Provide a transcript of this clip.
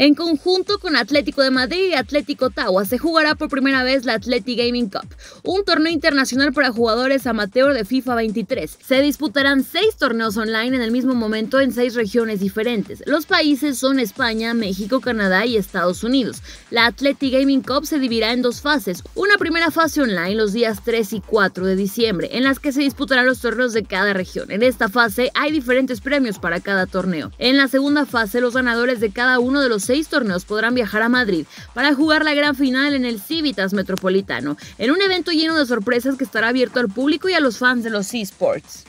En conjunto con Atlético de Madrid y Atlético Ottawa se jugará por primera vez la Atleti Gaming Cup, un torneo internacional para jugadores amateur de FIFA 23. Se disputarán seis torneos online en el mismo momento en seis regiones diferentes. Los países son España, México, Canadá y Estados Unidos. La Atleti Gaming Cup se dividirá en dos fases, primera fase online los días 3 y 4 de diciembre, en las que se disputarán los torneos de cada región. En esta fase hay diferentes premios para cada torneo. En la segunda fase, los ganadores de cada uno de los seis torneos podrán viajar a Madrid para jugar la gran final en el Civitas Metropolitano, en un evento lleno de sorpresas que estará abierto al público y a los fans de los esports.